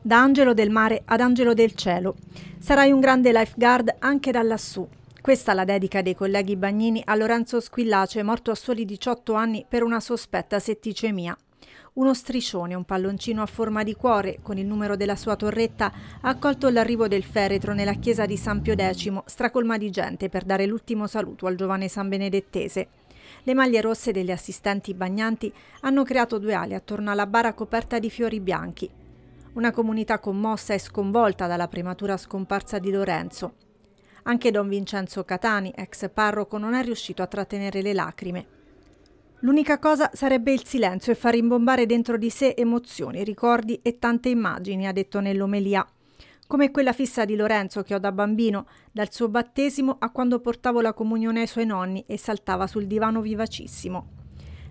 da angelo del mare ad angelo del cielo. Sarai un grande lifeguard anche da lassù. Questa la dedica dei colleghi Bagnini a Lorenzo Squillace, morto a soli 18 anni per una sospetta setticemia. Uno striscione, un palloncino a forma di cuore, con il numero della sua torretta, ha accolto l'arrivo del feretro nella chiesa di San Pio X, stracolma di gente per dare l'ultimo saluto al giovane San Benedettese. Le maglie rosse degli assistenti bagnanti hanno creato due ali attorno alla bara coperta di fiori bianchi. Una comunità commossa e sconvolta dalla prematura scomparsa di Lorenzo. Anche don Vincenzo Catani, ex parroco, non è riuscito a trattenere le lacrime. L'unica cosa sarebbe il silenzio e far rimbombare dentro di sé emozioni, ricordi e tante immagini, ha detto nell'omelia come quella fissa di Lorenzo che ho da bambino, dal suo battesimo a quando portavo la comunione ai suoi nonni e saltava sul divano vivacissimo.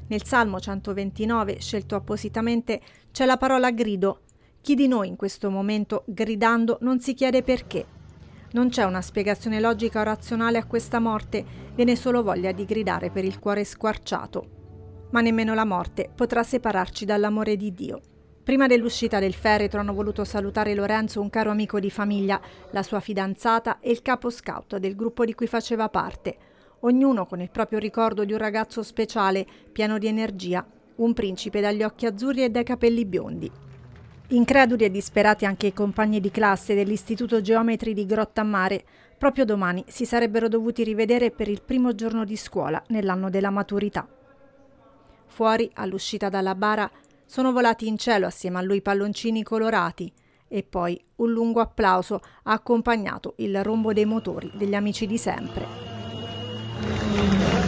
Nel Salmo 129, scelto appositamente, c'è la parola grido, chi di noi in questo momento, gridando, non si chiede perché? Non c'è una spiegazione logica o razionale a questa morte, viene solo voglia di gridare per il cuore squarciato. Ma nemmeno la morte potrà separarci dall'amore di Dio. Prima dell'uscita del feretro hanno voluto salutare Lorenzo, un caro amico di famiglia, la sua fidanzata e il capo scout del gruppo di cui faceva parte. Ognuno con il proprio ricordo di un ragazzo speciale, pieno di energia, un principe dagli occhi azzurri e dai capelli biondi. Increduli e disperati anche i compagni di classe dell'Istituto Geometri di Grotta Mare. Proprio domani si sarebbero dovuti rivedere per il primo giorno di scuola nell'anno della maturità. Fuori, all'uscita dalla bara, sono volati in cielo assieme a lui palloncini colorati e poi un lungo applauso ha accompagnato il rombo dei motori degli amici di sempre.